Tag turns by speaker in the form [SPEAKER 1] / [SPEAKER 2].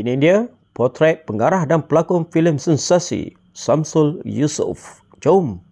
[SPEAKER 1] Ini dia potret pengarah dan pelakon filem sensasi Samsul Yusof. Jom